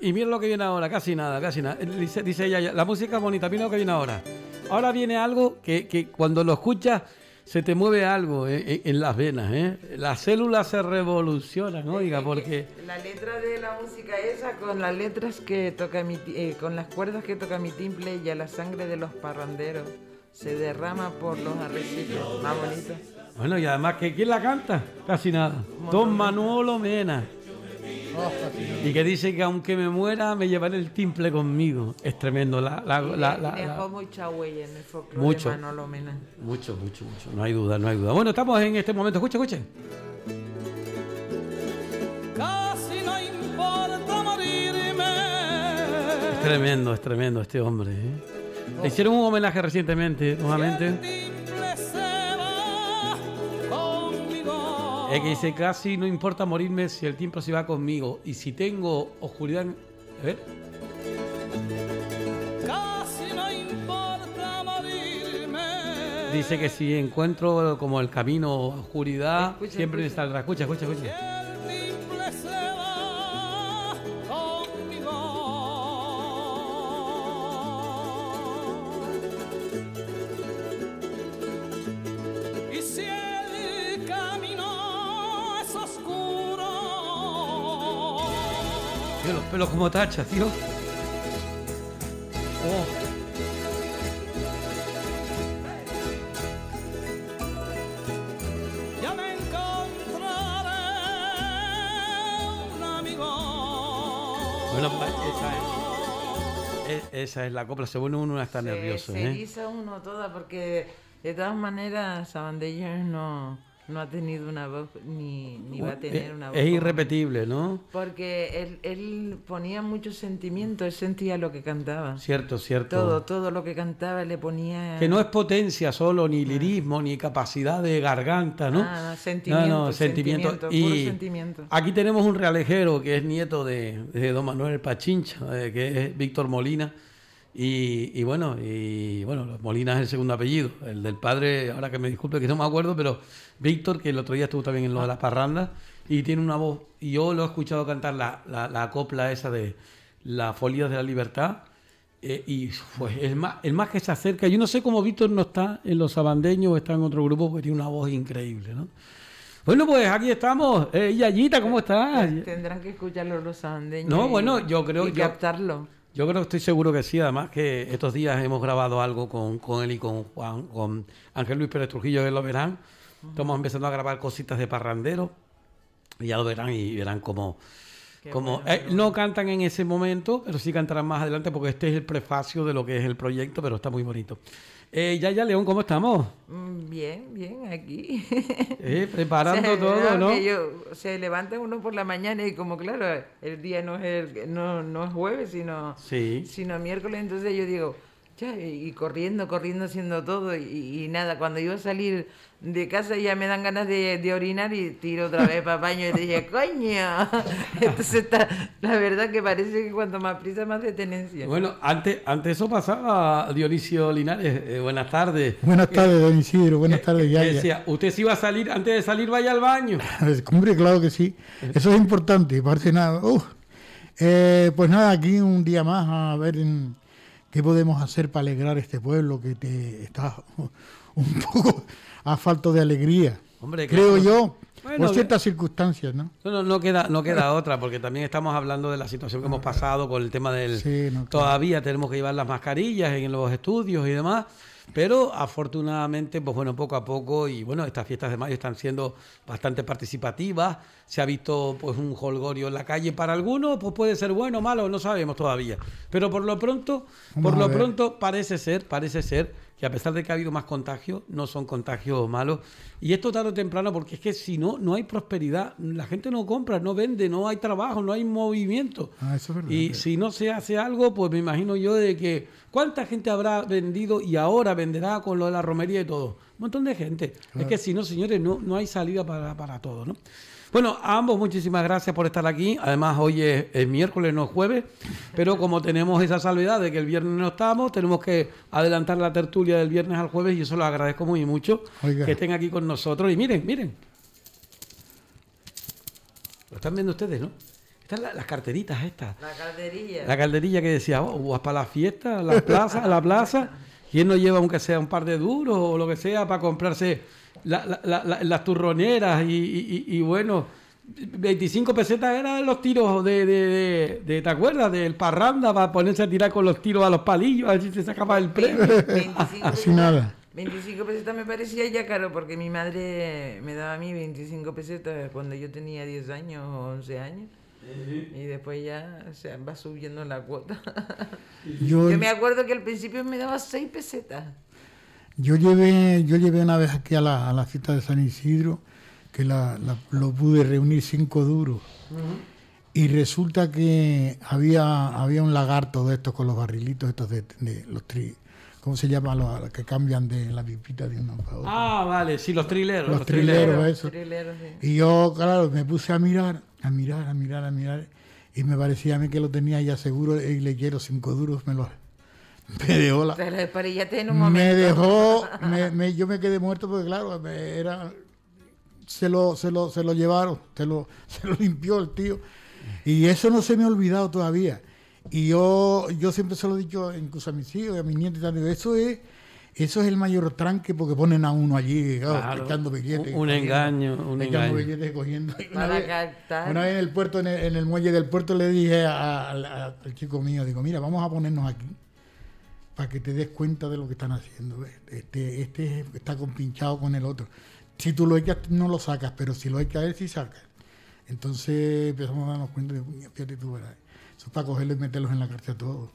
Y, mira lo que viene ahora, casi nada, casi nada. Eh, dice, ella, la música es bonita, mira lo que viene ahora. Ahora viene algo que, cuando lo escuchas se te mueve algo eh, eh, en, las venas, ¿eh? Las células se revolucionan, oiga, porque... La letra de la música esa con las letras que toca mi... con las cuerdas que toca mi timple y la sangre de los parranderos se derrama por los arrecifes. Más bonito. Bueno, y además, que ¿quién la canta? Casi nada. Don Manolo Mena. Y que dice que aunque me muera, me llevaré el timple conmigo. Es tremendo. La, la, la, la dejó en el folclore mucho, Mena. Mucho, mucho, mucho. No hay duda, no hay duda. Bueno, estamos en este momento. Escuchen, escuchen. Casi no importa morirme. Es tremendo, es tremendo este hombre. ¿eh? Le hicieron un homenaje recientemente, nuevamente. Es que dice, casi no importa morirme si el tiempo se va conmigo. Y si tengo oscuridad... A ver. Casi no importa morirme. Dice que si encuentro como el camino oscuridad, siempre me saldrá. Escucha, escucha, escucha. como tacha, tío. Oh. Esa es, e, esa es. la copla. Según uno, está nervioso. Se dice ¿eh? uno toda porque de todas maneras a Sabandellas no no ha tenido una voz ni, ni va a tener eh, una voz. Es irrepetible, ¿no? Porque él, ponía mucho sentimiento, él sentía lo que cantaba. Cierto, cierto. Todo, lo que cantaba le ponía... Que no es potencia solo, ni lirismo, ni capacidad de garganta, ¿no? Ah, sentimiento, sentimiento. sentimiento. Aquí tenemos un realejero que es nieto de, don Manuel Pachincha, eh, que es Víctor Molina y, bueno, y bueno, Molina es el segundo apellido. El del padre, ahora que me disculpe que no me acuerdo, pero Víctor, que el otro día estuvo también en lo de las ah. parrandas, y tiene una voz. Y yo lo he escuchado cantar la, la, copla esa de las folias de la libertad. Eh, y pues el más, el más que se acerca. Yo no sé cómo Víctor no está en los sabandeños o está en otro grupo, porque tiene una voz increíble, ¿no? Bueno, pues aquí estamos. Eh, Yayita, ¿cómo estás? Tendrán que escucharlo los sabandeños. No, bueno, yo creo. Y captarlo yo creo, que estoy seguro que sí. Además que estos días hemos grabado algo con, él y con Juan, con Ángel Luis Pérez Trujillo, que lo verán. Estamos empezando a grabar cositas de parrandero. Y ya lo verán y verán cómo... Como, eh, no cantan en ese momento, pero sí cantarán más adelante porque este es el prefacio de lo que es el proyecto, pero está muy bonito. Eh, ya León, ¿cómo estamos? Mm, bien, bien, aquí. Eh, preparando todo, ¿no? se levanta uno por la mañana y como claro, el día no es, no, no es jueves, sino, sino miércoles, entonces yo digo, y corriendo, corriendo, haciendo todo y, nada, cuando iba a salir de casa ya me dan ganas de, orinar y tiro otra vez para baño y te dije, coño. Entonces la verdad que parece que cuanto más prisa, más detenencia. Bueno, antes, antes eso pasaba, Dionisio Linares, eh, buenas tardes. Buenas eh, tardes, don Isidro, buenas eh, tardes, Yaya. Decía, usted si va a salir, antes de salir vaya al baño. Hombre, claro que sí, eso es importante, parece nada. Uh. pues nada, aquí un día más a ver... En, ¿Qué podemos hacer para alegrar este pueblo que te está un poco a falto de alegría? creo yo, por ciertas circunstancias, ¿no? No, queda, no queda otra, porque también estamos hablando de la situación que hemos pasado con el tema del... Todavía tenemos que llevar las mascarillas en los estudios y demás. Pero afortunadamente, pues bueno, poco a poco, y bueno, estas fiestas de mayo están siendo bastante participativas, se ha visto pues un holgorio en la calle para algunos, pues puede ser bueno o malo, no sabemos todavía. Pero por lo pronto, por lo pronto parece ser, parece ser que a pesar de que ha habido más contagios, no son contagios malos. Y esto tarde o temprano, porque es que si no, no hay prosperidad. La gente no compra, no vende, no hay trabajo, no hay movimiento. Ah, y si no se hace algo, pues me imagino yo de que cuánta gente habrá vendido y ahora venderá con lo de la romería y todo. Un montón de gente. Es que si no, señores, no, no hay salida para, para todo, ¿no? Bueno, ambos muchísimas gracias por estar aquí. Además, hoy es, miércoles, no es jueves, pero como tenemos esa salvedad de que el viernes no estamos, tenemos que adelantar la tertulia del viernes al jueves y eso lo agradezco muy mucho que estén aquí con nosotros. Y miren, miren. Lo están viendo ustedes, ¿no? Están las, carteritas estas. La calderilla. La calderilla que decía, oh, para la fiesta, la plaza, la plaza. ¿Quién no lleva aunque sea un par de duros o lo que sea para comprarse las turroneras? Y, bueno, 25 pesetas eran los tiros de, de, ¿te acuerdas? Del parranda para ponerse a tirar con los tiros a los palillos, a ver si se sacaba el premio. 25, Así nada. 25 pesetas me parecía ya caro porque mi madre me daba a mí 25 pesetas cuando yo tenía 10 años o 11 años. Y después ya o va subiendo la cuota. Yo, me acuerdo que al principio me daba seis pesetas. Yo llevé, yo llevé una vez aquí a la, a de San Isidro, que lo pude reunir cinco duros. Y resulta que había, había un lagarto de estos con los barrilitos estos de, los tríos. ¿Cómo se llama los que cambian de la pipita de uno para otro? Ah, vale, sí, los trileros. Los, trileros, eso. Y yo, claro, me puse a mirar, a mirar, a mirar, a mirar. Y me parecía a mí que lo tenía ya seguro y le quiero cinco duros, me los me dejó la. lo en un momento. Me dejó, yo me quedé muerto porque, claro, me, era. Se lo, se lo, se lo llevaron, se lo, se lo limpió el tío. Y eso no se me ha olvidado todavía. Y yo, yo siempre se lo he dicho incluso a mis hijos, a mis nietos y tal, eso es, eso es el mayor tranque porque ponen a uno allí, claro, billetes. Un, engaño, un engaño. billetes cogiendo. Una vez, en el puerto, en el, muelle del puerto, le dije al chico mío, digo, mira, vamos a ponernos aquí para que te des cuenta de lo que están haciendo. Este, este está compinchado con el otro. Si tú lo echas, no lo sacas, pero si lo hay que él, sí sacas. Entonces empezamos a darnos cuenta de, fíjate tú, ¿verdad? Eso es para cogerlos y meterlos en la cárcel a todos.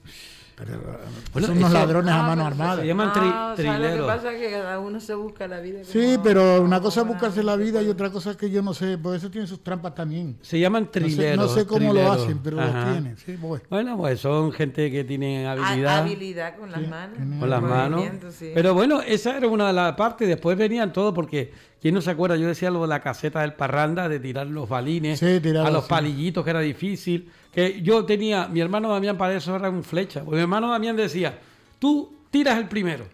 son unos ladrones a mano ah, armada. Se llaman trileros. Ah, lo que pasa es que cada uno se busca la vida. Sí, pero una cosa es buscarse la vida y otra cosa es que yo no sé, por eso tienen sus trampas también. Se llaman trileros. No sé, cómo lo hacen, pero lo tienen. Sí, pues Bueno, pues son gente que tienen habilidad. habilidad con las manos. Con las manos. Pero bueno, esa era una de las partes. Después venían todos porque ¿Quién no se acuerda? Yo decía lo de la caseta del parranda, de tirar los balines a los palillitos, que era difícil. Que yo tenía, mi hermano Damián para eso era un flecha. mi hermano Damián decía, tú tiras el primero,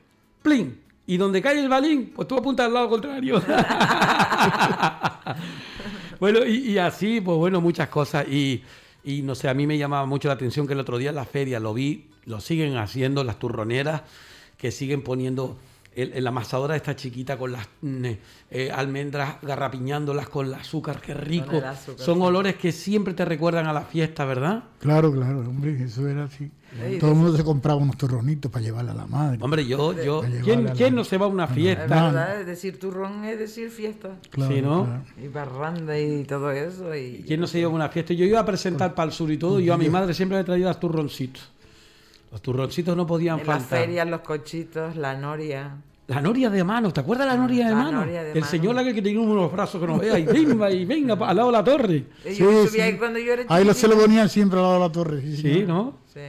plin, y donde cae el balín, pues tú apuntas al lado contrario. bueno, y, así, pues bueno, muchas cosas. Y, y no sé, a mí me llamaba mucho la atención que el otro día en la feria lo vi, lo siguen haciendo las turroneras, que siguen poniendo la amasadora esta chiquita con las mm, eh, eh, almendras garrapiñándolas con el azúcar, qué rico. Son olores que siempre te recuerdan a la fiesta, ¿verdad? Claro, claro, hombre, eso era así. Todo el mundo se compraba unos turronitos para llevarla a la madre. Hombre, yo, yo, ¿quién, no se va a una fiesta? Es verdad, decir turrón es decir fiesta. Y barranda y todo eso. ¿Quién no se lleva a una fiesta? Yo iba a presentar para el sur y todo, yo a mi madre siempre le traía turroncitos. Los turroncitos no podían en Las ferias, los cochitos, la noria. La noria de mano, ¿te acuerdas de la noria de la mano? Noria de el señor la que tenía unos brazos que nos vea y venga y venga al lado de la torre. Sí, sí. Ahí, cuando yo se lo ponían siempre al lado de la torre. sí ¿no? Sí.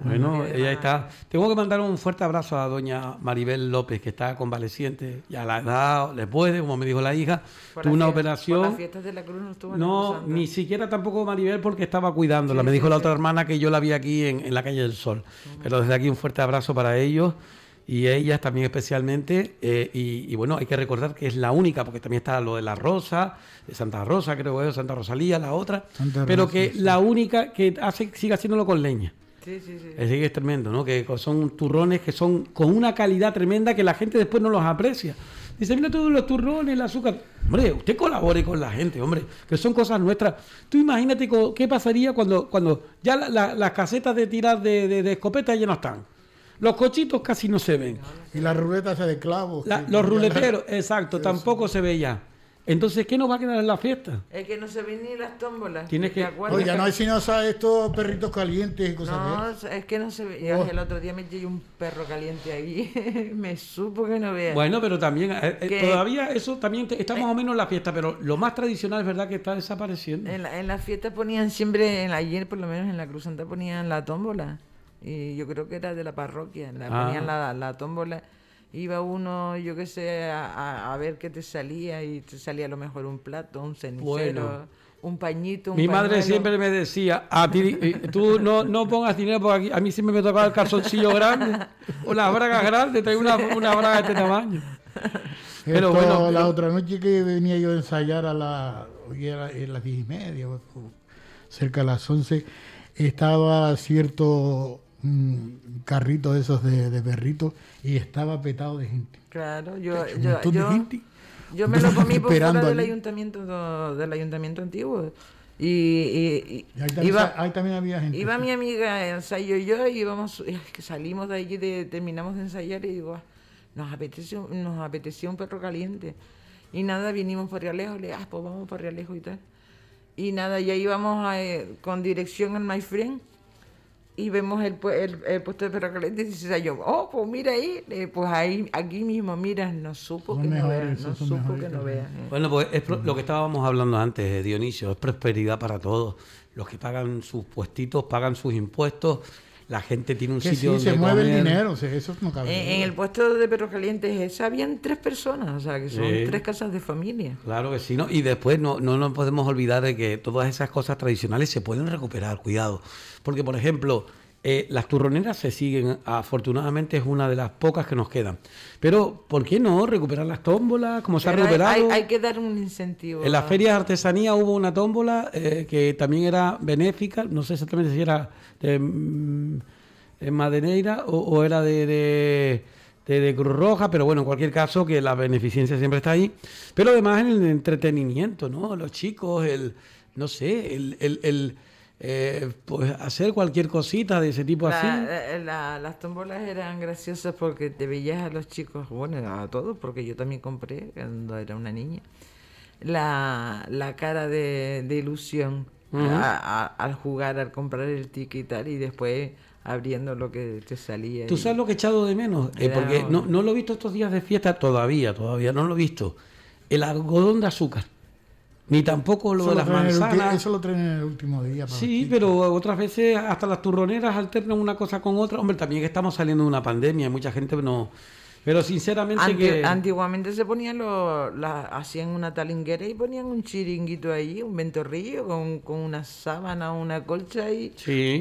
Bueno, ella está. Tengo que mandar un fuerte abrazo a doña Maribel López, que está convaleciente. Ya la edad le puede, como me dijo la hija, tuvo una operación. de la Cruz no ni siquiera tampoco Maribel, porque estaba cuidándola. me dijo la otra hermana que yo la vi aquí en, la calle del Sol. Pero desde aquí un fuerte abrazo para ellos y ellas también especialmente. Eh, y, bueno, hay que recordar que es la única, porque también está lo de la Rosa, de Santa Rosa, creo que es Santa Rosalía, la otra, pero que la única que hace siga haciéndolo con leña. Sí, sí, sí. Es es tremendo, ¿no? Que son turrones que son con una calidad tremenda que la gente después no los aprecia. Dice, mira todos los turrones, el azúcar. Hombre, usted colabore con la gente, hombre, que son cosas nuestras. Tú imagínate qué pasaría cuando, cuando ya las casetas de tirar de, escopeta ya no están. Los cochitos casi no se ven. Y las ruletas de clavos. los ruleteros, exacto, tampoco se ve ya. Entonces, ¿qué nos va a quedar en la fiesta? Es que no se ven ni las tómbolas. Tienes que. Oye, no, no hay sino ¿sabes? estos perritos calientes y cosas No, es que no se ve. Oh. El otro día me un perro caliente ahí. me supo que no veas. Bueno, pero también. Eh, eh, todavía eso también está eh. más o menos en la fiesta, pero lo más tradicional es verdad que está desapareciendo. En las la fiesta ponían siempre, en ayer por lo menos en la Cruz Santa ponían la tómbola. Y yo creo que era de la parroquia. La, ah. Ponían la tómbola iba uno, yo qué sé, a, ver qué te salía y te salía a lo mejor un plato, un cenicero. un pañito, Mi madre siempre me decía, a ti, tú no, pongas dinero porque a mí siempre me tocaba el calzoncillo grande o las bragas grandes, traigo una, una braga de este tamaño. Pero bueno, la otra noche que venía yo a ensayar a la, las diez y media, cerca de las once, estaba cierto un carrito de esos de, perritos y estaba petado de gente. Claro, yo, yo, yo, yo, me lo comí por fuera del ayuntamiento, del ayuntamiento antiguo. Y, iba, había gente. Iba mi amiga, ensayo yo, y salimos de allí, terminamos de ensayar y digo, nos apeteció, nos apeteció un perro caliente. Y nada, vinimos por Realejo, le ah, pues vamos por Realejo y tal. Y nada, ya íbamos eh, con dirección al My Friend y vemos el, el, puesto de y dice yo, Oh, pues mira ahí, eh, pues ahí, aquí mismo, mira, no supo que no vean, no supo que no eh. Bueno, pues es lo que estábamos hablando antes, eh, Dionisio, es prosperidad para todos. Los que pagan sus puestitos, pagan sus impuestos, la gente tiene un sitio donde se mueve el dinero, eso no cabe. En, el puesto de perros calientes habían tres personas, o sea, que son tres casas de familia. Claro que sí, ¿no? y después no, no nos podemos olvidar de que todas esas cosas tradicionales se pueden recuperar, cuidado. Porque, por ejemplo, eh, las turroneras se siguen, afortunadamente es una de las pocas que nos quedan. Pero, ¿por qué no recuperar las tómbolas como se ha recuperado? Hay, que dar un incentivo. En las ferias de artesanía hubo una tómbola eh, que también era benéfica, no sé exactamente si era de, mm, Madeneira o, era de, de Cruz Roja, pero bueno, en cualquier caso, que la beneficencia siempre está ahí. Pero además en el entretenimiento, ¿no? Los chicos, el, no sé, el eh, pues hacer cualquier cosita de ese tipo así. Eh, eh, las tombolas eran graciosas porque te veías a los chicos, bueno, a todos, porque yo también compré cuando era una niña, la, la cara de, de ilusión al jugar, al comprar el ticket y tal, y después abriendo lo que te salía. ¿Tú sabes lo que he echado de menos? porque no, no lo he visto estos días de fiesta todavía, todavía no lo he visto. El algodón de azúcar. Ni tampoco lo de las manzanas. último día. sí, pero otras veces hasta las turroneras alternan una cosa con otra. Hombre, también estamos saliendo de una pandemia, mucha gente no... Pero sinceramente que... Antiguamente se ponían lo hacían una talinguera y ponían un chiringuito ahí, un ventorrillo con, una sábana, una colcha ahí,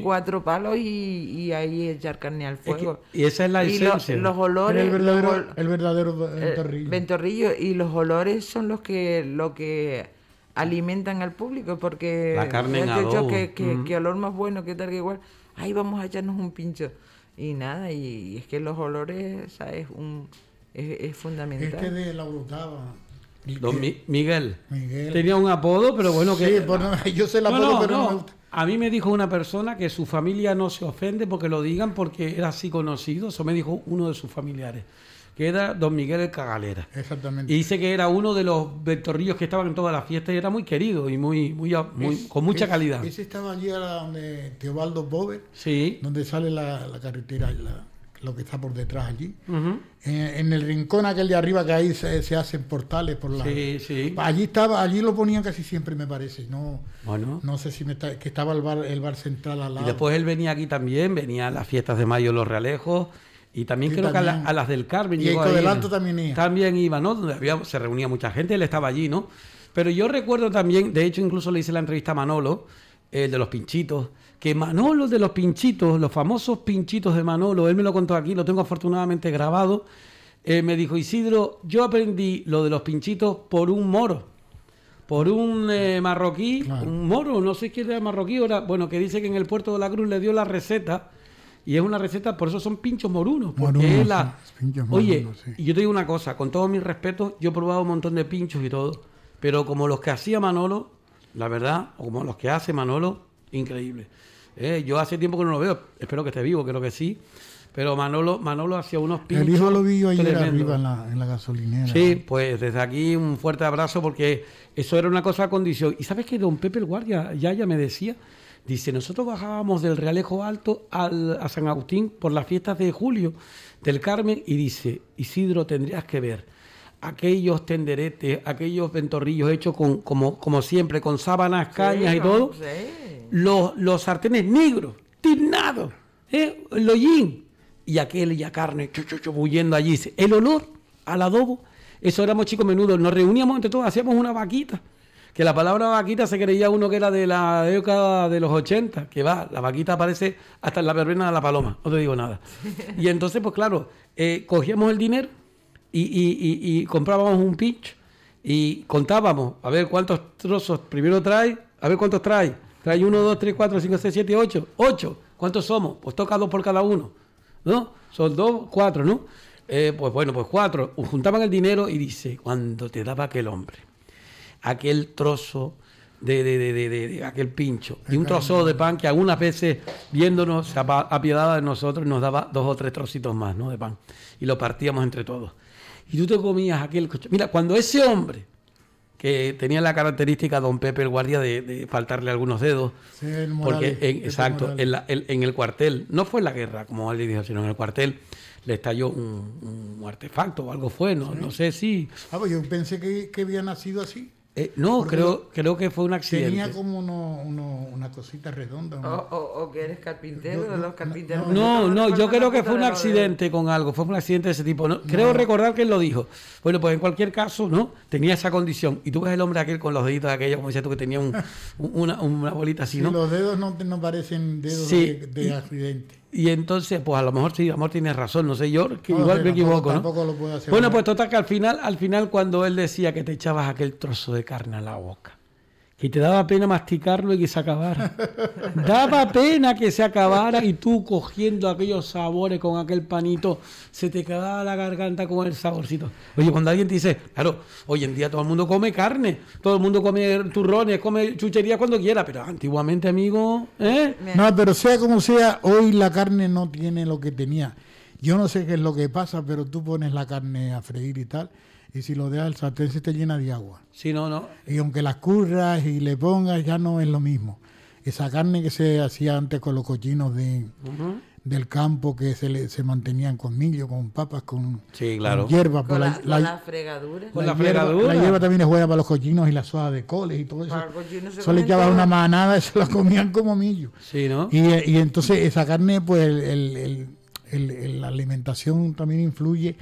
cuatro palos y, y, ahí echar carne al fuego. y esa es la esencia. los olores... El verdadero, eh, ventorrillo. ventorrillo. y los olores son los que... Lo que alimentan al público porque la carne Que, que, olor más bueno que tal que igual ahí vamos a echarnos un pincho y nada y, es que los olores ¿sabes? Un, es, fundamental este de la Miguel. Don Miguel. tenía un apodo pero bueno que pues yo sé el apodo pero no. a mí me dijo una persona que su familia no se ofende porque lo digan porque era así conocido eso me dijo uno de sus familiares que don Miguel el Cagalera. Exactamente. Y dice que era uno de los ventorrillos que estaban en todas las fiestas y era muy querido y muy, muy, con mucha calidad. Ese estaba allí a donde Teobaldo Bover, sí. donde sale la, carretera, lo que está por detrás allí. Eh, en, el rincón aquel de arriba que ahí se, hacen portales por la. Sí, sí. Allí estaba, allí lo ponían casi siempre, me parece. No, bueno. no sé si que estaba el bar, el bar central al lado. Y después él venía aquí también, venía a las fiestas de mayo Los Realejos y también creo que a, las del Carmen. Y también iba. También iba, ¿no? se reunía mucha gente, él estaba allí, ¿no? Pero yo recuerdo también, de hecho incluso le hice la entrevista a Manolo, el de los pinchitos, que Manolo de los pinchitos, los famosos pinchitos de Manolo, él me lo contó aquí, lo tengo afortunadamente grabado, eh, me dijo, Isidro, yo aprendí lo de los pinchitos por un moro, por un eh, marroquí, un moro, no sé quién era marroquí, ahora, bueno, que dice que en el puerto de la Cruz le dio la receta y es una receta, por eso son pinchos morunos. Oye, y yo te digo una cosa, con todo mi respeto, yo he probado un montón de pinchos y todo, pero como los que hacía Manolo, la verdad, o como los que hace Manolo, increíble. Eh, yo hace tiempo que no lo veo, espero que esté vivo, creo que sí. Pero Manolo, Manolo hacía unos pinchos. El hijo lo vi ayer arriba en la, gasolinera. Sí, pues desde aquí un fuerte abrazo porque eso era una cosa a condición. ¿Y sabes que don Pepe el Guardia, ya, ya me decía Dice, nosotros bajábamos del Realejo Alto a San Agustín por las fiestas de julio del Carmen y dice, Isidro, tendrías que ver aquellos tenderetes, aquellos ventorrillos hechos con, como, como siempre, con sábanas, cañas y todo, los, los sartenes negros, tiznados, ¿eh? el y aquel y a carne, huyendo allí, el olor al adobo, eso éramos chicos menudos, nos reuníamos entre todos, hacíamos una vaquita que la palabra vaquita se creía uno que era de la década de los 80, que va, la vaquita aparece hasta en la verbena de la paloma, no te digo nada. Y entonces, pues claro, eh, cogíamos el dinero y, comprábamos un pitch y contábamos, a ver cuántos trozos primero trae, a ver cuántos trae. Trae uno, dos, tres, cuatro, cinco, seis, siete, ocho. Ocho. ¿Cuántos somos? Pues toca dos por cada uno. ¿No? Son dos, cuatro, ¿no? Eh, pues bueno, pues cuatro. Juntaban el dinero y dice, cuando te daba aquel hombre aquel trozo de, aquel pincho. Y un trozo de pan que algunas veces, viéndonos, se apiadaba de nosotros, nos daba dos o tres trocitos más ¿no? de pan. Y lo partíamos entre todos. Y tú te comías aquel... Mira, cuando ese hombre, que tenía la característica, don Pepe el guardia, de, faltarle algunos dedos, porque en, exacto, en, el cuartel, no fue en la guerra, como alguien dijo, sino en el cuartel, le estalló un, artefacto o algo fue, no, no sé si... Ah, pues yo pensé que había nacido así. Eh, no, creo, creo que fue un accidente. Tenía como uno, una cosita redonda. O, o, oh, oh, oh, que eres carpintero, los carpinteros. No, no, yo creo que fue un accidente con algo, fue un accidente de ese tipo. ¿no? Creo recordar que él lo dijo. Bueno, pues en cualquier caso, ¿no? Tenía esa condición. Y tú ves el hombre aquel con los deditos aquellos, como decías tú, que tenía una, una, bolita así, ¿no? los dedos no, no parecen dedos de accidente. Y entonces, pues a lo mejor sí, amor tienes razón, no sé yo, que igual me equivoco. ¿no? puedo bueno, pues total que al final, al final cuando él decía que te echabas aquel trozo de carne a la boca y te daba pena masticarlo y que se acabara. daba pena que se acabara y tú cogiendo aquellos sabores con aquel panito, se te quedaba la garganta con el saborcito. Oye, cuando alguien te dice, claro, hoy en día todo el mundo come carne, todo el mundo come turrones, come chucherías cuando quiera, pero antiguamente, amigo, ¿eh? No, pero sea como sea, hoy la carne no tiene lo que tenía. Yo no sé qué es lo que pasa, pero tú pones la carne a freír y tal y si lo dejas, el sartén se te llena de agua. Sí, no, no. Y aunque las curras y le pongas, ya no es lo mismo. Esa carne que se hacía antes con los cochinos de, del campo, que se, se mantenían con millo, con papas, con, sí, claro. con hierbas. Pues con, la, Con la, fregaduras. la hierba también es buena para los cochinos y la soja de coles y todo eso. Para los Solo echaban una manada y se la comían como millo. Sí, ¿no? Y, eh, entonces esa carne, pues el, el, el, la alimentación también influye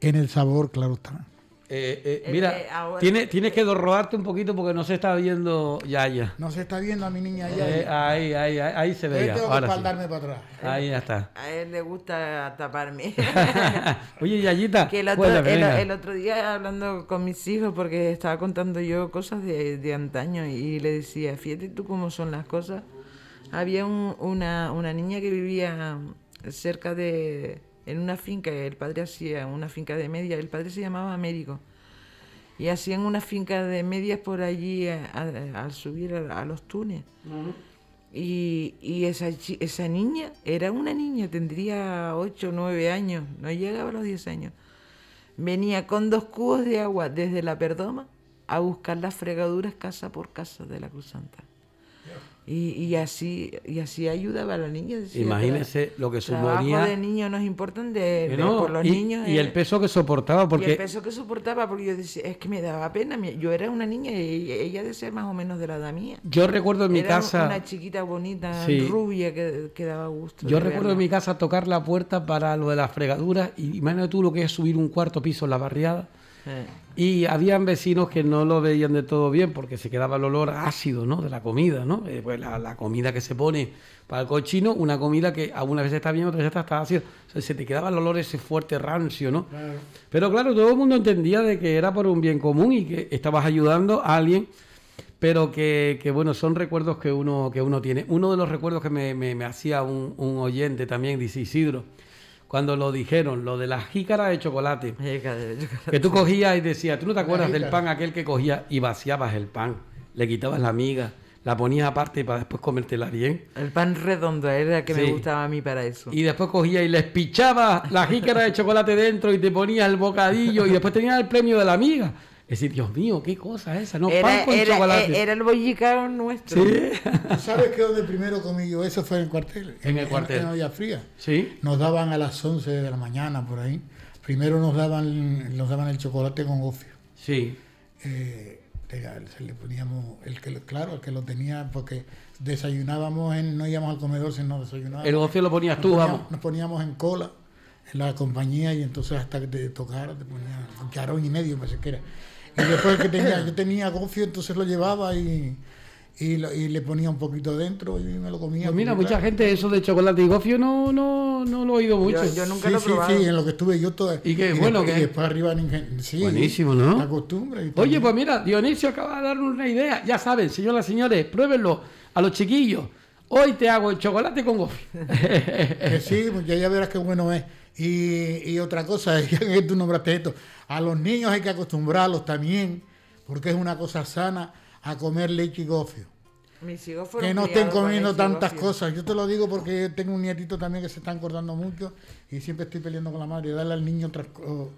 en el sabor, claro está. Eh, eh, mira, tienes que rodarte un poquito porque no se está viendo Yaya. No se está viendo a mi niña eh, Yaya. ahí, ahí, ahí, se ve. tengo que para atrás. Ahí ya está. A él le gusta taparme. Oye, Yayita. Que el, otro, día hablando con mis hijos, porque estaba contando yo cosas de, antaño y le decía, fíjate tú cómo son las cosas. Había una niña que vivía cerca de, en una finca, el padre hacía una finca de medias, el padre se llamaba Américo, y hacían una finca de medias por allí eh, al subir a, los túneles. Y, esa, niña era una niña, tendría 8 o 9 años, no llegaba a los 10 años. Venía con dos cubos de agua desde la Perdoma a buscar las fregaduras casa por casa de la Cruz Santa. Y, y, así y así ayudaba a los niños. Imagínese lo que sumaría. de niño no es importante de, por los niños. Y el eh. peso que soportaba porque. Y el peso que soportaba porque yo decía es que me daba pena. Yo era una niña y ella de ser más o menos de la edad mía. Yo recuerdo en mi era casa una chiquita bonita rubia que, daba gusto. Yo recuerdo en mi casa tocar la puerta para lo de las fregaduras y imagínate tú lo que es subir un cuarto piso en la barriada y habían vecinos que no lo veían de todo bien porque se quedaba el olor ácido ¿no? de la comida, ¿no? Eh, pues la, comida que se pone para el cochino, una comida que algunas veces está bien, otras veces está, ácido, se te quedaba el olor ese fuerte rancio, ¿no? Pero claro, todo el mundo entendía de que era por un bien común y que estabas ayudando a alguien, pero que, bueno, son recuerdos que uno, que uno tiene. Uno de los recuerdos que me, me, me hacía un, un, oyente también, dice Isidro, cuando lo dijeron, lo de la jícara de chocolate. Que tú cogías y decías, tú no te acuerdas del pan aquel que cogías y vaciabas el pan, le quitabas la miga, la ponías aparte para después comértela bien. El pan redondo era el que me gustaba a mí para eso. Y después cogías y les pichabas la jícara de chocolate dentro y te ponías el bocadillo y después tenías el premio de la miga. Es decir, Dios mío, qué cosa esa, no era, eh, el bollicaro nuestro. ¿Sí? ¿Sabes qué donde primero comí yo? Eso fue en el cuartel. En, el cuartel. En, Olla Fría. Sí. Nos daban a las 11 de la mañana por ahí. Primero nos daban, nos daban el chocolate con gofio. Sí. Eh, se le poníamos el que claro el que lo tenía porque desayunábamos en, no íbamos al comedor sino desayunábamos el gofio lo ponías tú vamos nos poníamos en cola en la compañía y entonces hasta que te tocara te ponían un carón y medio para siquiera. Y después que tenía, yo tenía gofio, entonces lo llevaba y, y, le ponía un poquito dentro y me lo comía. Pues mira, mucha gente eso de chocolate y gofio no, no, no lo he oído mucho. Yo, nunca sí, lo he Sí, sí, en lo que estuve yo todo. Y que bueno, que. después arriba sí, Buenísimo, ¿no? La costumbre. Oye, pues mira, Dionisio acaba de dar una idea. Ya saben, señoras y señores, pruébenlo a los chiquillos hoy te hago el chocolate con gofio. sí, pues ya, verás qué bueno es. Y, otra cosa, es que tú nombraste esto, a los niños hay que acostumbrarlos también, porque es una cosa sana, a comer leche y gofio. que no estén comiendo tantas cosas. Yo te lo digo porque tengo un nietito también que se está acordando mucho y siempre estoy peleando con la madre. Darle al niño otras cosa.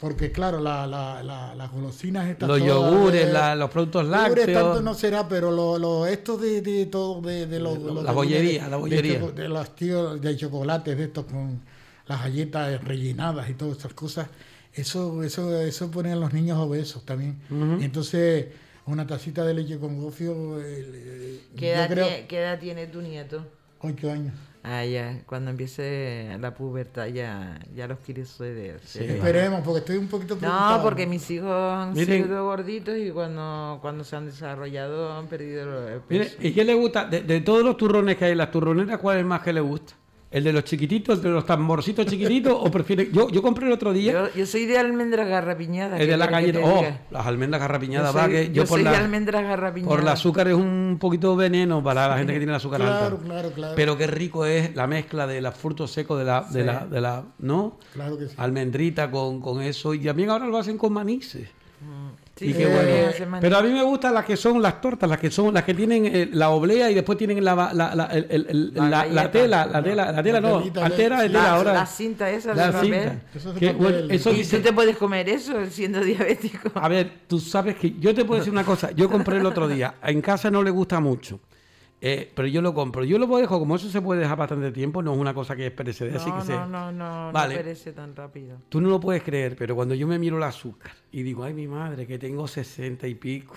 Porque claro, las eh, la, golosinas están. Los yogures, los productos lácteos... Yogures tanto no será, pero lo, estos de, todo, de, los... La bollería, la bollería. De, los tíos de chocolates, de estos con las galletas rellenadas y todas esas cosas. Eso, eso, eso pone a los niños obesos también. entonces una tacita de leche con gofio. Eh, ¿Qué edad tiene tu nieto? Ocho años. Ah, ya, cuando empiece la pubertad ya, ya los quiere suceder. Esperemos, porque estoy un poquito preocupado. No, porque mis hijos han sido gorditos y cuando, cuando se han desarrollado han perdido el peso. ¿y qué le gusta? De, de, todos los turrones que hay, las turroneras, ¿cuál es más que le gusta? ¿El de los chiquititos, de los tamborcitos chiquititos? ¿O prefiere.? Yo, yo compré el otro día. Yo, soy de almendras garrapiñadas. El de la calle Oh, las almendras garrapiñadas, yo soy, yo, por de almendras garrapiñadas. Por el azúcar es un poquito veneno para la gente que tiene el azúcar claro, Claro, claro, Pero qué rico es la mezcla de los frutos secos de la, de, la, de la. ¿No? Claro que sí. Almendrita con, con eso. Y también ahora lo hacen con manices pero a mí me gustan las que son las tortas, las que son las que tienen eh, la oblea y después tienen la, tela, la tela, la tela no, La cinta esa la Cinta. que, ¿Y tú te puedes comer eso siendo diabético? A ver, tú sabes que yo te puedo decir una cosa, yo compré el otro día, en casa no le gusta mucho. Eh, pero yo lo compro. Yo lo dejo, como eso se puede dejar bastante tiempo, no es una cosa que es perecedera. así que no, se... no, no, vale. no perece tan rápido. Tú no lo puedes creer, pero cuando yo me miro el azúcar y digo, ay, mi madre, que tengo 60 y pico,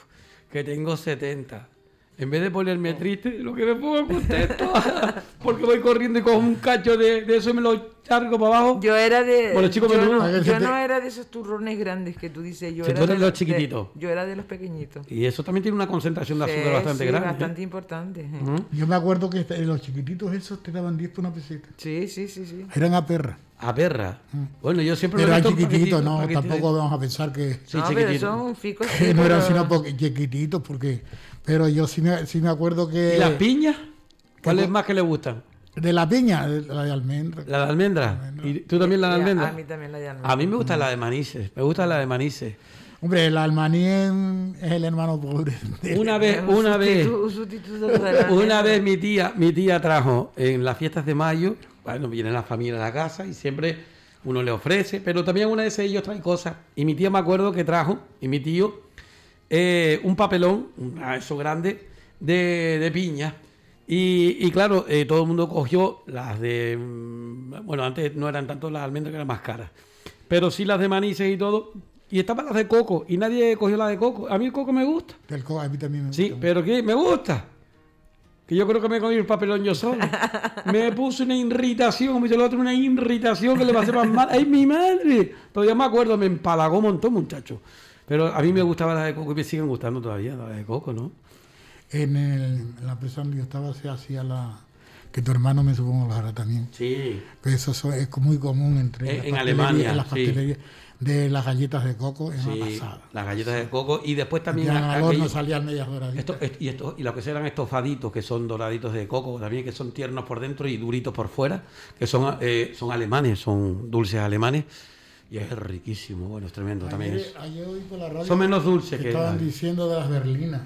que tengo 70, en vez de ponerme triste, lo que me pongo contento. porque voy corriendo y cojo un cacho de, eso y me lo chargo para abajo. Yo era de. Bueno, yo, no, era de esos turrones grandes que tú dices. Yo era de los, chiquititos. yo era de los pequeñitos. Y eso también tiene una concentración de azúcar bastante grande. ¿eh? bastante importante. Eh. Yo me acuerdo que este, los chiquititos esos te daban 10 por una peseta. Sí, sí, sí. sí. Eran a perra. A perra. Bueno, yo siempre pero eran chiquititos, no, tampoco vamos a pensar que. Sí, no, pero son no eran sino chiquititos porque pero yo sí me, me acuerdo que. ¿Y las piñas? es más que le gustan? De la piña, la de almendra. La de almendra. ¿Y tú también la de almendra? A mí también la de almendra. A mí me gusta la de manices. Me gusta la de manices. Hombre, el almaní es el hermano pobre. Una vez, una vez, una vez mi tía, mi tía trajo en las fiestas de mayo, bueno, viene la familia a la casa y siempre uno le ofrece, pero también una de ellos trae cosas. Y mi tía me acuerdo que trajo, y mi tío, eh, un papelón, un ah, eso grande, de, piña. Y, y claro, eh, todo el mundo cogió las de. Mm, bueno, antes no eran tanto las almendras que eran más caras. Pero sí las de manises y todo. Y estaban las de coco. Y nadie cogió las de coco. A mí el coco me gusta. coco a mí también me Sí, pero que me gusta. Que yo creo que me he cogido el papelón yo solo. me puso una irritación, como dice el otro, una irritación que le va a hacer más mal. ¡Ay, mi madre! Todavía me acuerdo, me empalagó un montón, muchachos pero a mí me gustaban las de coco y me siguen gustando todavía las de coco, ¿no? En, el, la presa donde yo estaba se hacía la... que tu hermano me supongo lo hará también. Sí. Pero eso es muy común entre... En, las Alemania. pastelerías. de las galletas de coco es sí, pasada. Las galletas de coco y después también. Al salían medias doraditas. y, esto, y lo que estos faditos, que son doraditos de coco, también que son tiernos por dentro y duritos por fuera, que son, eh, son alemanes, son dulces alemanes y es riquísimo, bueno, es tremendo también. Ayer oí por la radio Son menos dulces que, estaban diciendo de las berlinas.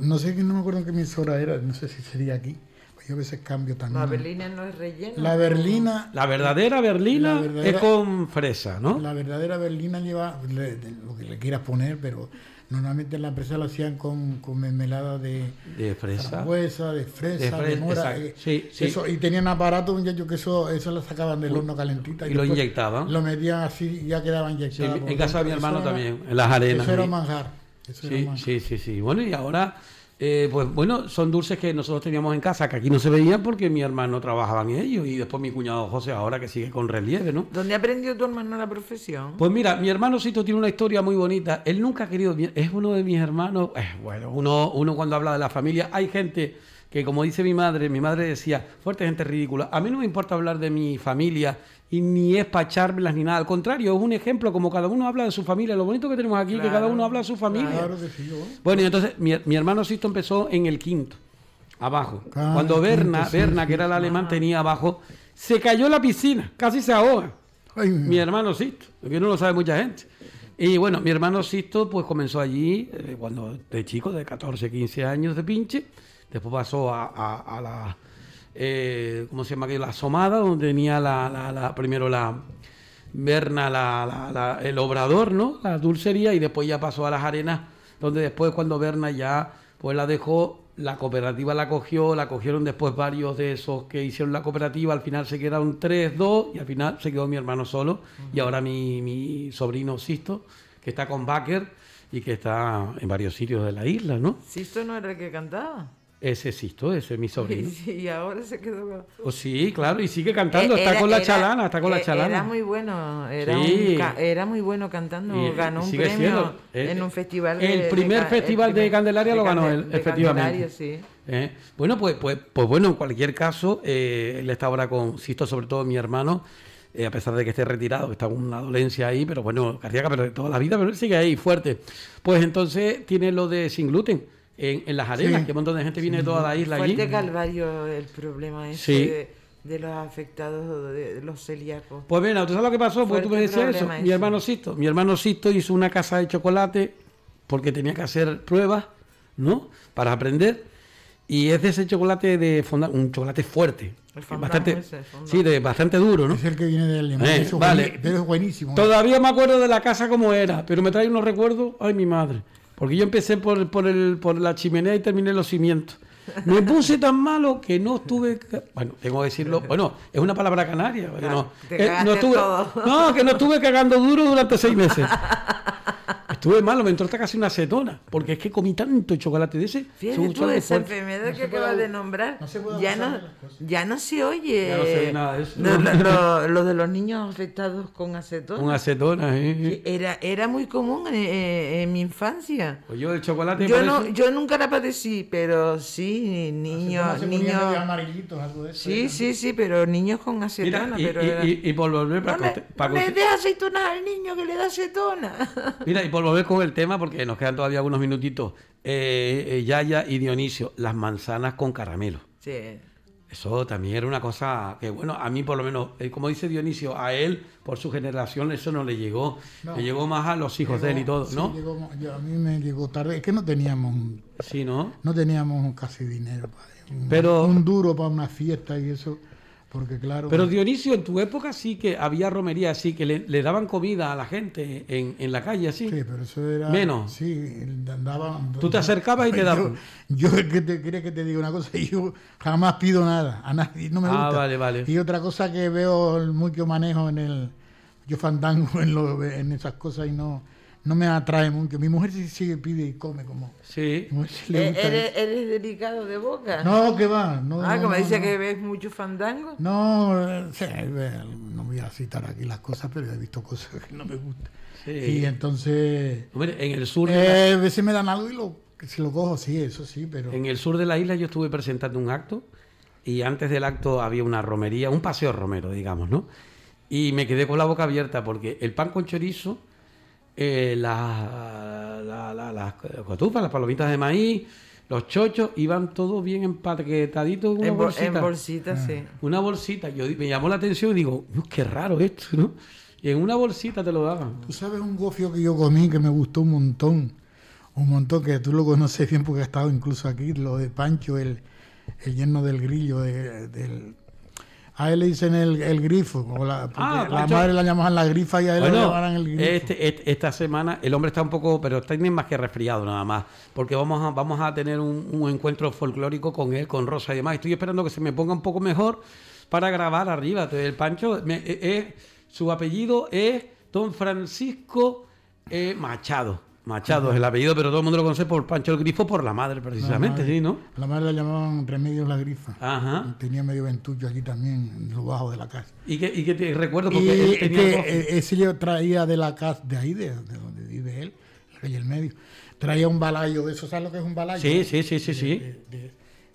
No sé, no me acuerdo qué misora era, no sé si sería aquí. Pues yo a veces cambio también. La berlina no es rellena. La berlina. La verdadera berlina es con fresa, ¿no? La verdadera berlina lleva lo que le quieras poner, pero Normalmente en la empresa lo hacían con, con mermelada de, de fresa, de fresa, de, mora. Eh, sí, sí. Eso, y tenían aparatos, yacho que eso, eso lo sacaban del horno calentita. Y, lo inyectaban. Lo metían así y ya quedaba inyectado. en casa de mi hermano también, en las arenas. Eso era manjar. Eso era manjar. sí, sí, sí. Bueno, y ahora eh, pues bueno, son dulces que nosotros teníamos en casa, que aquí no se veían porque mi hermano trabajaba en ellos y después mi cuñado José ahora que sigue con relieve, ¿no? ¿Dónde aprendió tu hermano la profesión? Pues mira, mi hermanocito tiene una historia muy bonita. Él nunca ha querido, es uno de mis hermanos, eh, bueno, uno, uno cuando habla de la familia, hay gente que como dice mi madre, mi madre decía, fuerte gente ridícula, a mí no me importa hablar de mi familia y ni es para ni nada, al contrario, es un ejemplo como cada uno habla de su familia, lo bonito que tenemos aquí que cada uno habla de su familia. Claro sí, ¿eh? Bueno, y entonces mi, hermano Sisto empezó en el quinto, abajo. Ah, cuando Berna, Berna, que era el alemán, ah. tenía abajo, se cayó la piscina, casi se ahoga. mi hermano Sisto, que no lo sabe mucha gente. Y bueno, mi hermano Sisto pues comenzó allí eh, cuando de chico, de 14, 15 años de pinche. Después pasó a, la. Eh, ¿Cómo se llama que La Somada, donde tenía la, primero la. Berna, la, el obrador, ¿no? La dulcería, y después ya pasó a las arenas, donde después, cuando Berna ya pues la dejó, la cooperativa la cogió, la cogieron después varios de esos que hicieron la cooperativa, al final se quedaron tres, dos, y al final se quedó mi hermano solo, y ahora mi, sobrino Sisto, que está con Baker y que está en varios sitios de la isla, ¿no? ¿Sisto no era el que cantaba? Ese Sisto, ese es mi sobrino. Y, ahora se quedó. con... Oh, sí, claro, y sigue eh, cantando, está con la chalana, está con la chalana. Era muy bueno, era, era muy bueno cantando, ganó un premio eh, en un eh, festival. el primer festival de Candelaria lo ganó él, efectivamente. Sí. bueno, pues, pues, pues bueno, en cualquier caso, él está ahora con Sisto, sobre todo mi hermano. a pesar de que esté retirado, que está con una dolencia ahí, pero bueno, cardíaca, pero toda la vida, pero él sigue ahí fuerte. Pues entonces tiene lo de sin gluten en, las arenas, que un montón de gente viene de toda la isla. Fuerte calvario el problema de, los afectados, de, los celíacos. Pues mira, ¿tú sabes lo que pasó? Porque tú me decías eso. Mi hermano Sisto, mi hermano Sisto hizo una casa de chocolate porque tenía que hacer pruebas, ¿no? Para aprender. Y es de ese chocolate de un chocolate fuerte. Bastante, sí, de, bastante duro, ¿no? Es el que viene de Alemania. Eh, vale. Pero es buenísimo. ¿eh? Todavía me acuerdo de la casa como era, pero me trae unos recuerdos. Ay, mi madre. Porque yo empecé por, el, por la chimenea y terminé los cimientos. Me puse tan malo que no estuve. Bueno, tengo que decirlo. Bueno, es una palabra canaria. no, eh, no, no, que no estuve cagando duro durante seis meses. Estuve malo, me entró hasta casi una acetona, porque es que comí tanto chocolate de ese. Fíjate tú, esa enfermedad que acabas de nombrar, ya, no, ya no se oye. Ya no se oye nada de eso. lo, de los niños afectados con acetona. Con acetona, eh. Era, era muy común eh, eh, en, mi infancia. Pues yo el chocolate... Yo, no, yo nunca la padecí, pero sí, niños... niños Sí, sí, sí, pero niños con acetona. y, y, por volver para... No, para le, dé le al niño que le da acetona. Mira, y por volver con el tema porque nos quedan todavía algunos minutitos. Eh, eh, Yaya y Dionisio, las manzanas con caramelo. Sí. Eso también era una cosa que, bueno, a mí por lo menos, eh, como dice Dionisio, a él, por su generación, eso no le llegó. le llegó más a los hijos de él y todo, ¿no? a mí me llegó tarde. Es que no teníamos. Sí, ¿no? No teníamos casi dinero. Pero, un duro para una fiesta y eso claro. Pero eh, Dionisio, en tu época sí que había romería, así que le, daban comida a la gente en, la calle, así. Sí, pero eso era. Menos. Sí, andaban. Tú te acercabas y te daban. Yo, que te, quería que te una cosa, yo jamás pido nada, a nadie, no me ah, gusta. Ah, vale, vale. Y otra cosa que veo mucho manejo en el. Yo fandango en, lo, en esas cosas y no no me atrae mucho. Mi mujer sí sigue, pide y come como. Sí. Eh, ¿Eres, delicado de boca? No, que va. No, ah, como dice que ves mucho fandango. No, no voy a citar aquí las cosas, pero he visto cosas que no me gustan. Sí. Y entonces. Hombre, en el sur. Eh, a veces me dan algo y lo, si lo cojo, sí, eso sí, pero. En el sur de la isla yo estuve presentando un acto y antes del acto había una romería, un paseo romero, digamos, ¿no? Y me quedé con la boca abierta porque el pan con chorizo eh, las, la, las cotufas, las palomitas de maíz, los chochos, iban todos bien empaquetaditos en, En sí. Ah. Una bolsita. Yo me llamó la atención y digo, qué raro esto, ¿no? Y en una bolsita te lo daban. Tú sabes un gofio que yo comí que me gustó un montón. Un montón que tú lo conoces bien porque ha estado incluso aquí, lo de Pancho, el, yerno del grillo, de, del, a él le dicen el, grifo. O la, ah, la madre la llamaban la grifa y a él le llamaban el grifo. Este, esta semana el hombre está un poco, pero está ni más que resfriado nada más, porque vamos a, vamos a tener un, encuentro folclórico con él, con Rosa y demás. Estoy esperando que se me ponga un poco mejor para grabar arriba. El Pancho, eh, eh, su apellido es Don Francisco eh, Machado. Machado es el apellido, pero todo el mundo lo conoce por Pancho el Grifo, por la madre precisamente, ¿sí, no? La madre la llamaban Remedios la Grifa. Ajá. Tenía medio ventucho aquí también, en lo bajo de la casa. ¿Y qué, y qué te recuerdo? que, e, ese yo traía de la casa, de ahí, de, donde vive él, el rey El Medio, traía un balayo de eso, ¿sabes lo que es un balayo? Sí, sí, sí, sí, sí.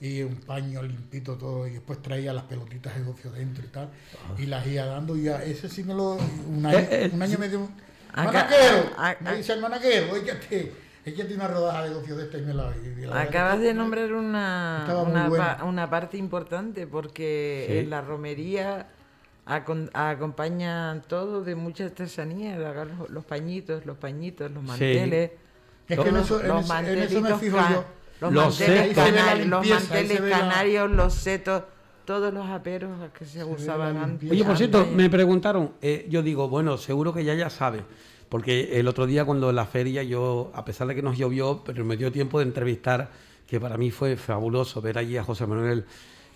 y un paño limpito todo y después traía las pelotitas de gofio dentro y tal y las iba dando y ese sí me lo un eh, año, y eh, un año medio Manaquero. me dice el manaquero, échate, tiene una rodaja de gofio de esta y me la, Acabas de nombrar una, una, pa, una, parte importante porque en la romería acon, acompaña todo de mucha artesanía, los, los, pañitos, los pañitos, los manteles. Es que no eso, los en, eso me fijo yo. Los, los, manteles, canarios, los manteles canarios, los setos todos los aperos que se, usaban antes. Oye, por cierto, me preguntaron, eh, yo digo, bueno, seguro que ya ya sabe, porque el otro día cuando la feria yo, a pesar de que nos llovió, pero me dio tiempo de entrevistar, que para mí fue fabuloso ver allí a José Manuel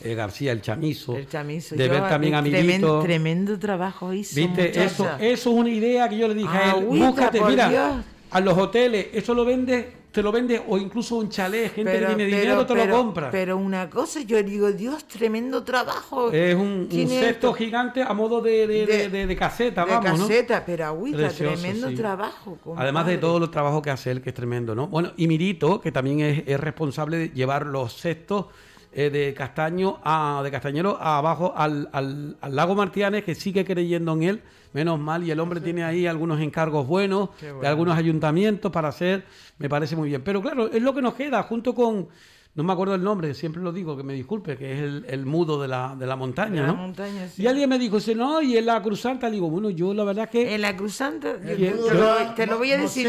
eh, García, el chamizo. El chamizo. De ver también eh, a mi Tremendo, trabajo hizo. ¿Viste? Eso, eso es una idea que yo le dije a él. búscate, mira a los hoteles, eso lo vende te lo vende o incluso un chalet, gente que tiene dinero te lo compra. Pero una cosa, yo digo, Dios, tremendo trabajo. Es un, sexto gigante a modo de, caseta, vamos. De caseta, pero agüita, tremendo trabajo. Además de todos los trabajos que hace él, que es tremendo, ¿no? Bueno, y Mirito, que también es, responsable de llevar los cestos eh, de Castaño de Castañero abajo al, al, Lago Martianes, que sigue creyendo en él, menos mal, y el hombre tiene ahí algunos encargos buenos de algunos ayuntamientos para hacer, me parece muy bien. Pero claro, es lo que nos queda, junto con no me acuerdo el nombre, siempre lo digo, que me disculpe, que es el, mudo de la, de la montaña. la montaña sí. Y alguien me dijo, dice, no, y en la le digo, bueno, yo la verdad que... En la te, te, lo voy a decir.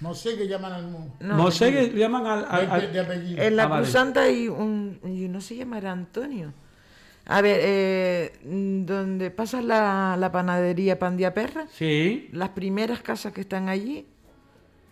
No sé qué llaman al mudo. No, qué llaman al... al, al... De, de ah, y un... Y no se llamará Antonio. A ver, eh, donde pasa la, panadería Pandia Perra, sí. las primeras casas que están allí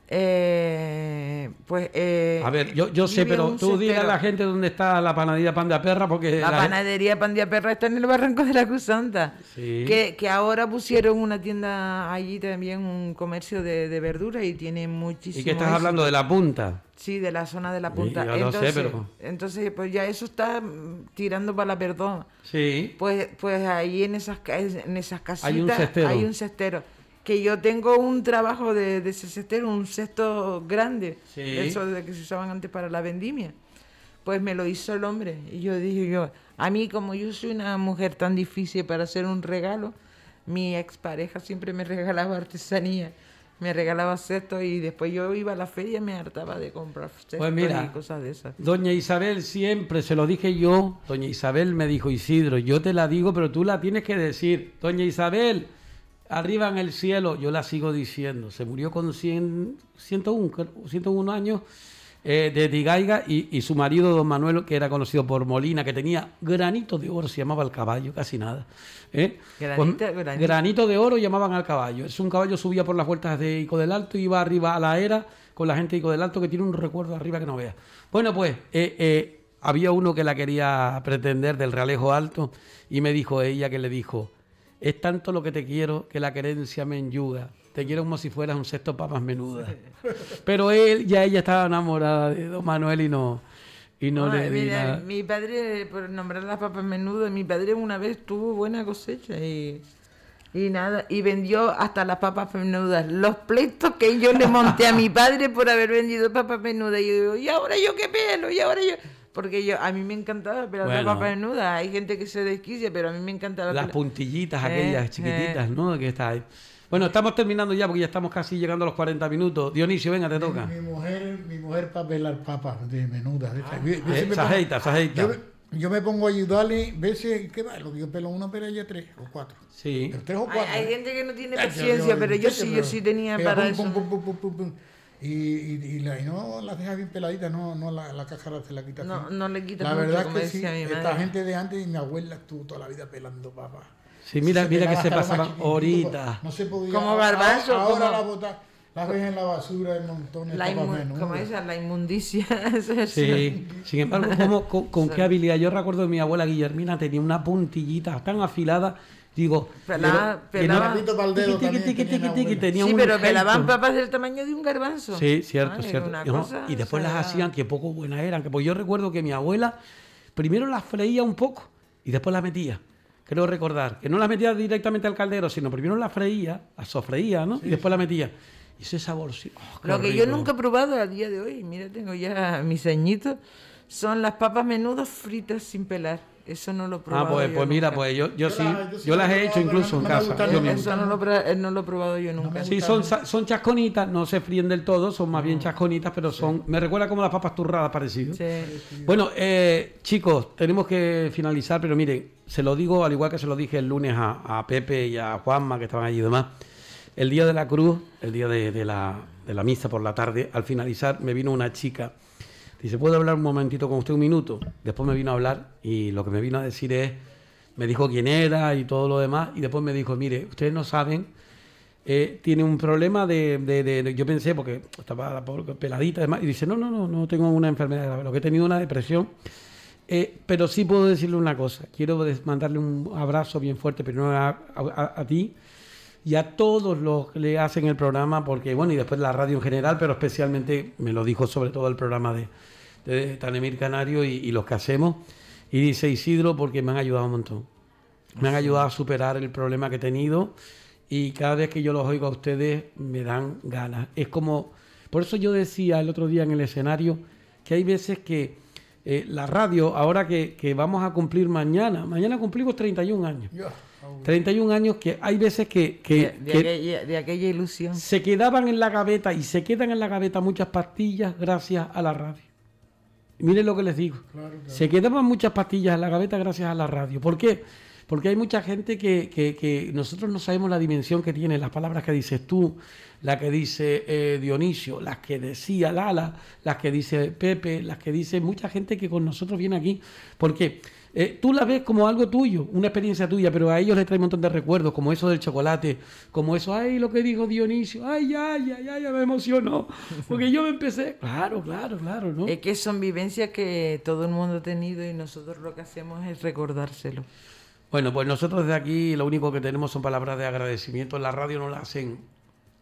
eh, pues. Eh, a ver, yo, sé, pero tú dile a la gente dónde está la panadería Pan de Perra, porque. La, panadería Pandia de Perra está en el barranco de la Cusanta. Sí. Que, ahora pusieron una tienda allí también, un comercio de, de verduras y tiene muchísimo. ¿Y qué estás hablando de la punta? Sí, de la zona de la punta. entonces, pero... entonces, pues ya eso está mm, tirando para la perdón. Sí. Pues, pues ahí en esas, en esas casitas Hay un cestero que yo tengo un trabajo de, de cestero, un cesto grande, eso de que se usaban antes para la vendimia. Pues me lo hizo el hombre. Y yo dije yo, a mí como yo soy una mujer tan difícil para hacer un regalo, mi expareja siempre me regalaba artesanía. Me regalaba cestos y después yo iba a la feria y me hartaba de comprar cestos pues mira, y cosas de esas. Doña Isabel siempre, se lo dije yo, doña Isabel me dijo, Isidro, yo te la digo, pero tú la tienes que decir. Doña Isabel, arriba en el cielo, yo la sigo diciendo, se murió con 101, años eh, de Digaiga y, su marido don Manuel, que era conocido por Molina, que tenía granito de oro, se llamaba el caballo, casi nada. ¿eh? Granito, de oro llamaban al caballo. Es un caballo subía por las puertas de Ico del Alto, y iba arriba a la era con la gente de Ico del Alto, que tiene un recuerdo arriba que no vea. Bueno, pues... Eh, había uno que la quería pretender del Realejo Alto y me dijo ella que le dijo, es tanto lo que te quiero que la querencia me enyuga. Te quiero como si fueras un sexto papas menuda. Pero él ya ella estaba enamorada de Don Manuel y no y no, le di Mi padre, por nombrar las papas menudas, mi padre una vez tuvo buena cosecha y, y nada, y vendió hasta las papas menudas. Los pleitos que yo le monté a mi padre por haber vendido papas menudas. Y yo digo, ¿y ahora yo qué pelo? ¿Y ahora yo? Porque yo, a mí me encantaba pelar bueno, la papa Hay gente que se desquicia, pero a mí me encantaba Las puntillitas eh, aquellas eh. chiquititas, ¿no? Que está ahí. Bueno, estamos terminando ya porque ya estamos casi llegando a los 40 minutos. Dionisio, venga, te toca. Mi, mujer, mi mujer para pelar papas de menuda. Ah, yo, yo, ah, Yo, me pongo a ayudarle, veces, ¿qué va? Lo yo pelo una, pero ella tres o cuatro. Sí. tres o cuatro. Hay, hay ¿eh? gente que no tiene paciencia, pero yo sí, yo sí tenía para eso. Y, y, la, no las dejas bien peladitas, no, no la, la cáscara se la quitas. No, no le quita La verdad es que sí, esta gente de antes y mi abuela estuvo toda la vida pelando papas. Sí, mira, mira que se pasaban ahorita. No se podía. Como barbazo. Ahora, la bota, la ves en la basura en montones Como esa, la inmundicia. sí. Sin embargo, con qué habilidad? Yo recuerdo que mi abuela Guillermina tenía una puntillita tan afilada Digo, pero pelaban papas del tamaño de un garbanzo. Sí, cierto, cierto. Y, después las hacían que poco buenas eran. porque pues yo recuerdo que mi abuela primero las freía un poco y después las metía. Creo recordar que no las metía directamente al caldero, sino primero las freía, las sofreía, ¿no? y después la las metía. Y ese sabor, sí. Oh, Lo que yo nunca he probado a día de hoy, mira, tengo ya mis añitos, son las papas menudo fritas sin pelar. Eso no lo he Ah, pues, pues, mira, pues yo, yo, sí, yo las he hecho incluso en casa. eso no lo, he probado yo nunca. sí, son, son chasconitas, no se fríen del todo, son más bien chasconitas, pero son, me recuerda como las papas turradas parecido. Bueno, eh, chicos, tenemos que finalizar, pero miren, se lo digo al igual que se lo dije el lunes a, Pepe y a Juanma, que estaban allí y demás. El día de la cruz, el día la, de la misa por la tarde, al finalizar me vino una chica se ¿puedo hablar un momentito con usted un minuto? Después me vino a hablar y lo que me vino a decir es, me dijo quién era y todo lo demás, y después me dijo, mire, ustedes no saben, eh, tiene un problema de, yo pensé, porque estaba peladita y demás, y dice, no, no, no, no tengo una enfermedad lo que he tenido una depresión, eh, pero sí puedo decirle una cosa, quiero mandarle un abrazo bien fuerte, pero no a ti y a todos los que le hacen el programa, porque bueno, y después la radio en general, pero especialmente me lo dijo sobre todo el programa de, de Tanemir Canario y, y, los que hacemos. Y dice Isidro, porque me han ayudado un montón. Me han ayudado a superar el problema que he tenido y cada vez que yo los oigo a ustedes me dan ganas. Es como, por eso yo decía el otro día en el escenario que hay veces que eh, la radio, ahora que, vamos a cumplir mañana, mañana cumplimos 31 años. 31 años que hay veces que, que, de, aquella, ilusión se quedaban en la gaveta y se quedan en la gaveta muchas pastillas gracias a la radio. Miren lo que les digo. Se quedaban muchas pastillas en la gaveta gracias a la radio. ¿Por qué? Porque hay mucha gente que, nosotros no sabemos la dimensión que tiene las palabras que dices tú, las que dice eh, Dionisio, las que decía Lala, las que dice Pepe, las que dice mucha gente que con nosotros viene aquí. ¿Por qué? Eh, tú la ves como algo tuyo, una experiencia tuya, pero a ellos les trae un montón de recuerdos, como eso del chocolate, como eso, ay, lo que dijo Dionisio, ay, ay, ay, ay, me emocionó, porque yo me empecé, claro, claro, claro, ¿no? Es que son vivencias que todo el mundo ha tenido y nosotros lo que hacemos es recordárselo. Bueno, pues nosotros desde aquí lo único que tenemos son palabras de agradecimiento. En La radio no la hacen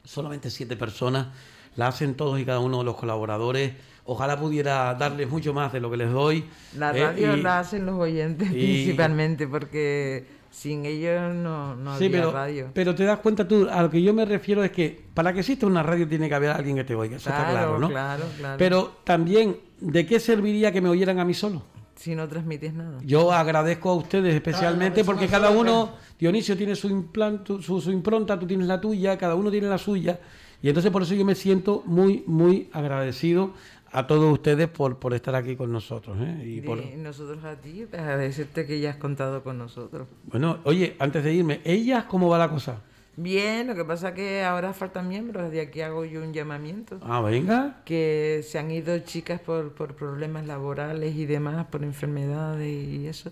solamente siete personas, la hacen todos y cada uno de los colaboradores Ojalá pudiera darles mucho más de lo que les doy. La ¿eh? radio la hacen los oyentes principalmente, porque sin ellos no, no pero, radio. Pero te das cuenta tú, a lo que yo me refiero es que para que exista una radio tiene que haber alguien que te oiga, eso está claro, ¿no? Claro, claro. Pero también, ¿de qué serviría que me oyeran a mí solo? si no transmites nada. Yo agradezco a ustedes especialmente porque cada uno, Dionisio tiene su, implanto, su, su, impronta, tú tienes la tuya, cada uno tiene la suya. Y entonces por eso yo me siento muy, muy agradecido a todos ustedes por, por estar aquí con nosotros. ¿eh? Y, nosotros a ti, agradecerte que ya has contado con nosotros. Bueno, oye, antes de irme, ¿ellas cómo va la cosa? Bien, lo que pasa que ahora faltan miembros, de aquí hago yo un llamamiento. Ah, venga. Que se han ido chicas por, por problemas laborales y demás, por enfermedades y eso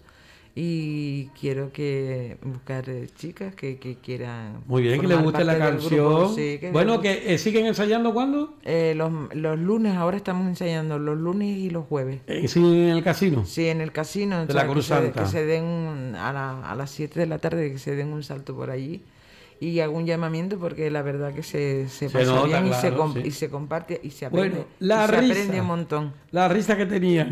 y quiero que buscar eh, chicas que, que quieran. Muy bien, que les guste la canción. bueno, que eh, siguen ensayando cuándo? Eh, los, los, lunes, ahora estamos ensayando los lunes y los jueves. en el casino? Sí, en el casino. De la Cruz que, Se, que se den a, a las 7 de la tarde, que se den un salto por allí y algún llamamiento porque la verdad que se, se, pasa bien y, se comparte y se aprende, bueno, la un montón. La risa que tenía.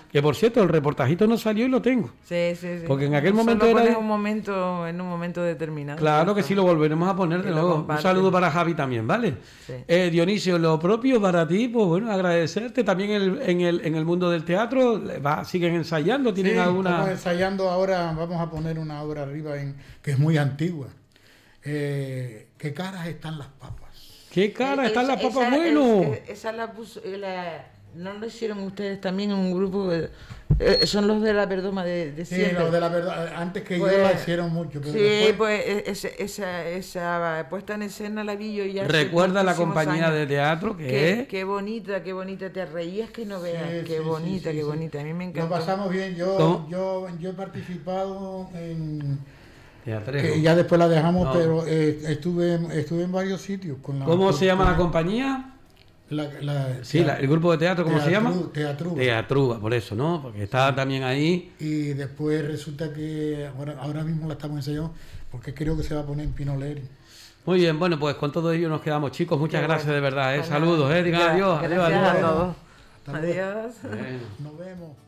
que por cierto, el reportajito no salió y lo tengo. Sí, sí, sí. Porque en aquel momento era... un momento, en un momento determinado. Claro que sí, lo volveremos a poner de nuevo. Un saludo para Javi también, ¿vale? Eh, Dionisio, lo propio para ti, pues bueno, agradecerte. También en el, mundo del teatro, va, siguen ensayando, tienen alguna... Estamos ensayando ahora, vamos a poner una obra arriba en, que es muy antigua eh, ¿qué caras están las papas? ¿Qué caras están las papas? bueno. Eh, esa la puso, eh, ¿No lo hicieron ustedes también en un grupo? Eh, son los de la verdoma de, de siempre. Sí, los de la verdoma. Antes que yo pues, la hicieron mucho. sí, pues e, esa, esa, puesta en escena la vi yo ya. Recuerda la compañía de teatro qué, bonita, qué bonita. Te reías que no veas. qué bonita, qué bonita. A mí me encanta. Nos pasamos bien. yo, yo he participado en eh, ya después la dejamos, pero eh, estuve, estuve en varios sitios. Con la, ¿Cómo se llama la compañía? La, sí, el grupo de teatro, ¿cómo se llama? Teatruba. Teatruba, por eso, ¿no? Porque estaba también ahí. Y después resulta que ahora, ahora mismo la estamos enseñando, porque creo que se va a poner en Pinoleri. Muy bien, bueno, pues con todo ello nos quedamos, chicos. Muchas gracias de verdad. Eh. Saludos, eh. digan adiós. a todos. Adiós. Nos vemos.